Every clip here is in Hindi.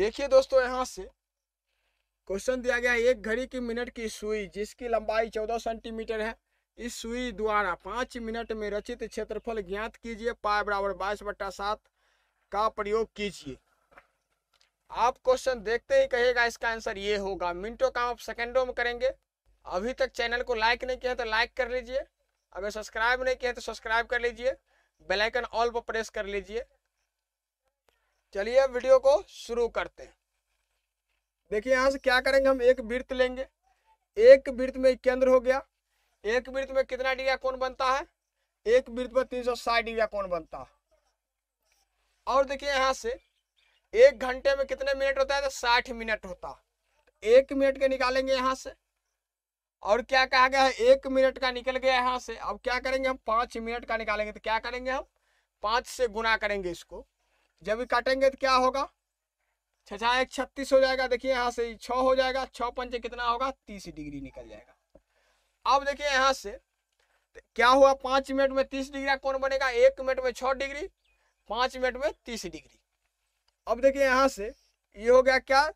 देखिए दोस्तों यहाँ से क्वेश्चन दिया गया है एक घड़ी की मिनट की सुई जिसकी लंबाई चौदह सेंटीमीटर है इस सुई द्वारा पाँच मिनट में रचित क्षेत्रफल ज्ञात कीजिए पाए बराबर बाईस बट्टा सात का प्रयोग कीजिए आप क्वेश्चन देखते ही कहेगा इसका आंसर ये होगा मिनटों का आप सेकेंडों में करेंगे अभी तक चैनल को लाइक नहीं किया तो लाइक कर लीजिए अगर सब्सक्राइब नहीं किया तो सब्सक्राइब कर लीजिए बेलाइकन ऑल पर प्रेस कर लीजिए चलिए वीडियो को शुरू करते हैं देखिए यहाँ से क्या करेंगे हम एक वृत्त लेंगे एक वृत्त में केंद्र हो गया एक वृत्त में कितना डिग्री कौन बनता है एक वृत्त में तीन सौ साठ डिग्री कौन बनता है और देखिए यहाँ से एक घंटे में कितने मिनट होता है तो साठ मिनट होता एक मिनट के निकालेंगे यहाँ से और क्या कहा गया है एक मिनट का निकल गया यहाँ से अब क्या करेंगे हम पाँच मिनट का निकालेंगे तो क्या करेंगे हम पाँच से गुना करेंगे इसको जब भी काटेंगे तो क्या होगा छछा एक छत्तीस हो जाएगा देखिए यहाँ से छः हो जाएगा छः पंच कितना होगा तीस डिग्री निकल जाएगा अब देखिए यहाँ से तो क्या हुआ पाँच मिनट में तीस डिग्री कौन बनेगा एक मिनट में छः डिग्री पाँच मिनट में तीस डिग्री अब देखिए यहाँ से ये यह हो गया क्या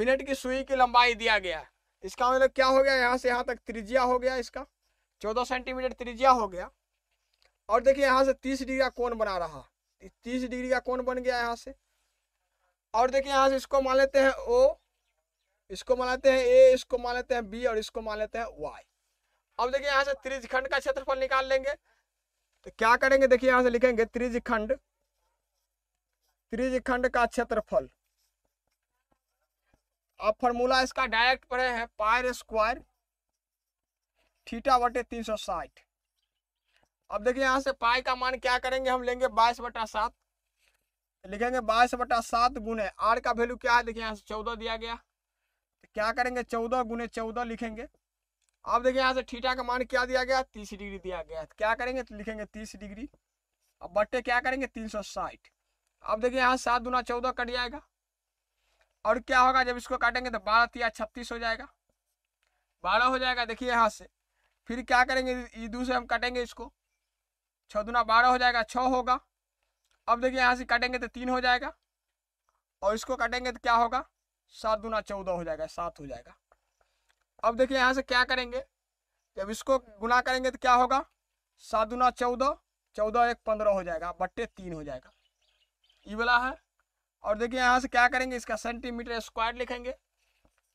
मिनट की सुई की लंबाई दिया गया इसका मतलब क्या हो गया यहाँ से यहाँ तक त्रिजिया हो गया इसका चौदह सेंटीमीटर त्रिजिया हो गया और देखिए यहाँ से तीस डिग्री कौन बना रहा तीस डिग्री का कौन बन गया यहाँ से और देखिए यहाँ से इसको मान लेते हैं ओ इसको मान लेते हैं ए इसको मान लेते हैं बी और इसको मान लेते हैं वाई अब देखिए यहाँ से त्रिजखंड का क्षेत्रफल निकाल लेंगे तो क्या करेंगे देखिए यहाँ से लिखेंगे त्रिजखंड त्रिजखंड का क्षेत्रफल अब फॉर्मूला इसका डायरेक्ट पढ़े हैं पायर स्क्वायर थीटा बटे तीन सौ साठ अब देखिए यहाँ से पाई का मान क्या करेंगे हम लेंगे बाईस बटा सात लिखेंगे बाईस बटा सात गुने आर का वैल्यू क्या है देखिए यहाँ से चौदह दिया गया तो क्या करेंगे चौदह गुने चौदह लिखेंगे अब देखिए यहाँ से ठीठा का मान क्या दिया गया तीस डिग्री दिया गया तो क्या करेंगे तो लिखेंगे तीस डिग्री अब बट्टे क्या करेंगे तीन सौ साठ अब देखिए यहाँ सात गुना चौदह कट जाएगा और क्या होगा जब इसको काटेंगे तो बारह तिया छत्तीस हो जाएगा बारह हो जाएगा देखिए यहाँ से फिर क्या करेंगे ईदू से हम काटेंगे इसको छः दुना बारह हो जाएगा छः होगा अब देखिए यहाँ से काटेंगे तो तीन हो जाएगा और इसको काटेंगे तो क्या होगा सात दुना चौदह हो जाएगा सात हो जाएगा अब देखिए यहाँ से क्या करेंगे जब इसको गुना करेंगे तो क्या होगा सात दुना चौदह चौदह एक पंद्रह हो जाएगा बट्टे तीन हो जाएगा ये वाला है और देखिए यहाँ से क्या करेंगे इसका सेंटीमीटर स्क्वायर लिखेंगे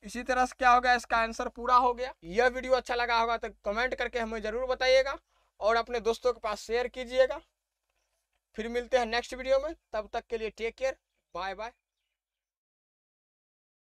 इसी तरह से क्या होगा इसका आंसर पूरा हो गया यह वीडियो अच्छा लगा होगा तो कमेंट करके हमें ज़रूर बताइएगा और अपने दोस्तों के पास शेयर कीजिएगा फिर मिलते हैं नेक्स्ट वीडियो में तब तक के लिए टेक केयर बाय बाय